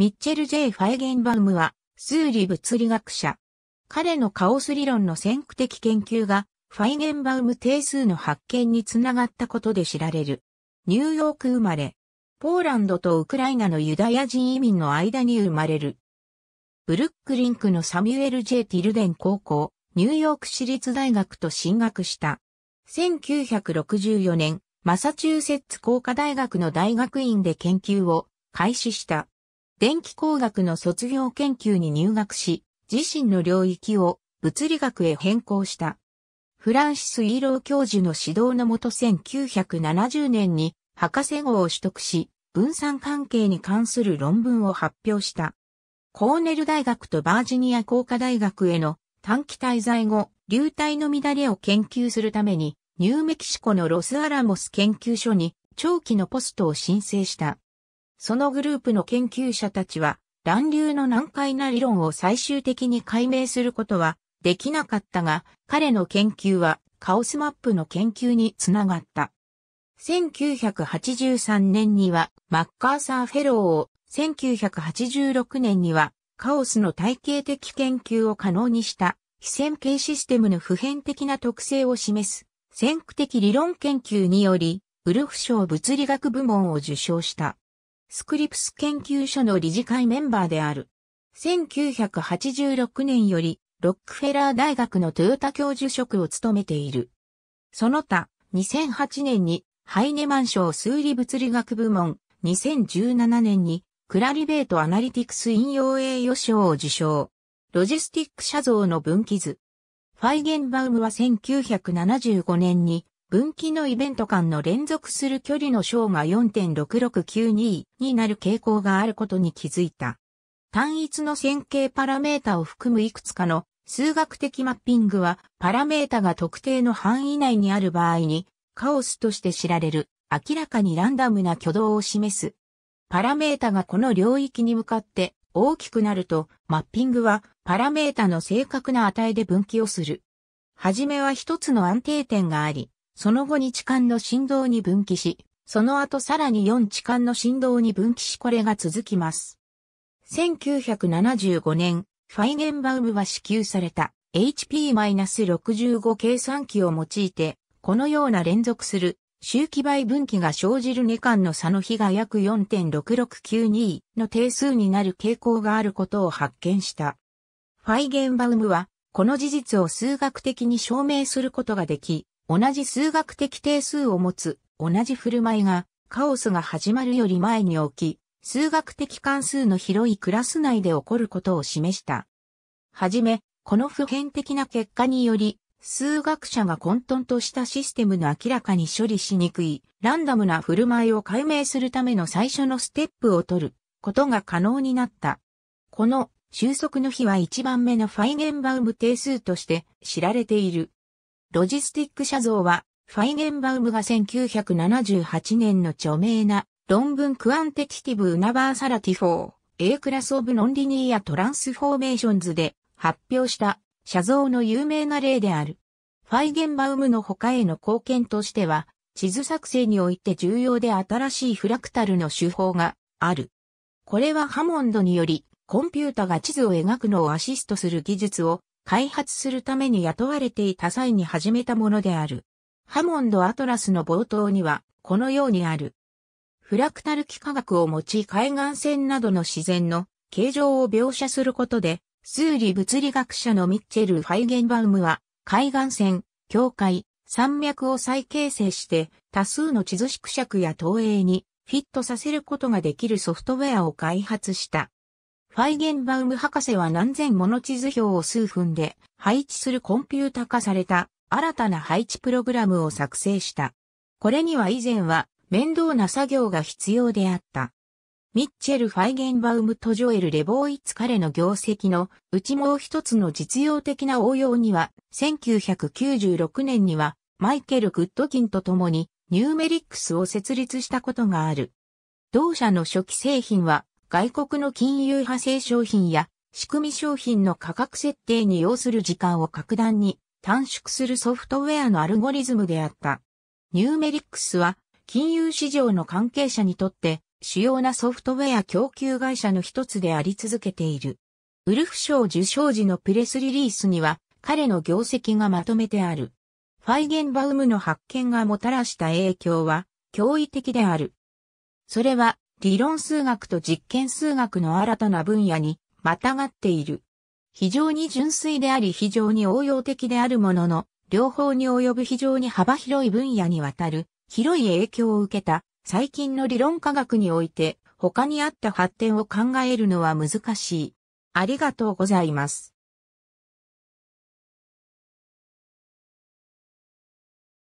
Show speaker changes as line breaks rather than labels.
ミッチェル・ジェイ・ファイゲンバウムは、数理物理学者。彼のカオス理論の先駆的研究が、ファイゲンバウム定数の発見につながったことで知られる。ニューヨーク生まれ。ポーランドとウクライナのユダヤ人移民の間に生まれる。ブルックリンクのサミュエル・ジェ・ティルデン高校、ニューヨーク市立大学と進学した。1964年、マサチューセッツ工科大学の大学院で研究を開始した。電気工学の卒業研究に入学し、自身の領域を物理学へ変更した。フランシス・イーロー教授の指導のもと1970年に博士号を取得し、分散関係に関する論文を発表した。コーネル大学とバージニア工科大学への短期滞在後、流体の乱れを研究するために、ニューメキシコのロスアラモス研究所に長期のポストを申請した。そのグループの研究者たちは、乱流の難解な理論を最終的に解明することはできなかったが、彼の研究はカオスマップの研究につながった。1983年にはマッカーサーフェローを、1986年にはカオスの体系的研究を可能にした非線形システムの普遍的な特性を示す先駆的理論研究により、ウルフ賞物理学部門を受賞した。スクリプス研究所の理事会メンバーである。1986年より、ロックフェラー大学のトヨタ教授職を務めている。その他、2008年にハイネマン賞数理物理学部門、2017年にクラリベートアナリティクス引用栄誉賞を受賞。ロジスティック写像の分岐図。ファイゲンバウムは1975年に分岐のイベント間の連続する距離の章が4.6692になる傾向があることに気づいた。単一の線形パラメータを含むいくつかの数学的マッピングはパラメータが特定の範囲内にある場合にカオスとして知られる明らかにランダムな挙動を示す。パラメータがこの領域に向かって大きくなるとマッピングはパラメータの正確な値で分岐をする。はじめは一つの安定点があり、その後に地間の振動に分岐し、その後さらに4時間の振動に分岐しこれが続きます。1975年、ファイゲンバウムは支給された HP-65 計算機を用いて、このような連続する周期倍分岐が生じる2間の差の比が約4.6692の定数になる傾向があることを発見した。ファイゲンバウムは、この事実を数学的に証明することができ、同じ数学的定数を持つ、同じ振る舞いが、カオスが始まるより前に起き、数学的関数の広いクラス内で起こることを示した。はじめ、この普遍的な結果により、数学者が混沌としたシステムの明らかに処理しにくい、ランダムな振る舞いを解明するための最初のステップを取ることが可能になった。この収束の比は1番目のファイゲンバウム定数として知られている。ロジスティック写像は、ファイゲンバウムが1978年の著名な論文クアンテティティブ・ウナバーサラティフォー、A クラス・オブ・ノンリニーア・トランスフォーメーションズで発表した写像の有名な例である。ファイゲンバウムの他への貢献としては、地図作成において重要で新しいフラクタルの手法がある。これはハモンドにより、コンピュータが地図を描くのをアシストする技術を開発するために雇われていた際に始めたものである。ハモンド・アトラスの冒頭には、このようにある。フラクタル幾何学を用い海岸線などの自然の形状を描写することで、数理物理学者のミッチェル・ファイゲンバウムは、海岸線、境界、山脈を再形成して、多数の地図縮尺や投影にフィットさせることができるソフトウェアを開発した。ファイゲンバウム博士は何千もの地図表を数分で配置するコンピュータ化された新たな配置プログラムを作成した。これには以前は面倒な作業が必要であった。ミッチェル・ファイゲンバウムとジョエル・レボーイツ彼の業績のうちもう一つの実用的な応用には、1996年にはマイケル・グッドキンと共にニューメリックスを設立したことがある。同社の初期製品は外国の金融派生商品や仕組み商品の価格設定に要する時間を格段に短縮するソフトウェアのアルゴリズムであった。ニューメリックスは金融市場の関係者にとって主要なソフトウェア供給会社の一つであり続けている。ウルフ賞受賞時のプレスリリースには彼の業績がまとめてある。ファイゲンバウムの発見がもたらした影響は驚異的である。それは理論数学と実験数学の新たな分野にまたがっている。非常に純粋であり非常に応用的であるものの、両方に及ぶ非常に幅広い分野にわたる広い影響を受けた最近の理論科学において他にあった発展を考えるのは難しい。ありがとうございます。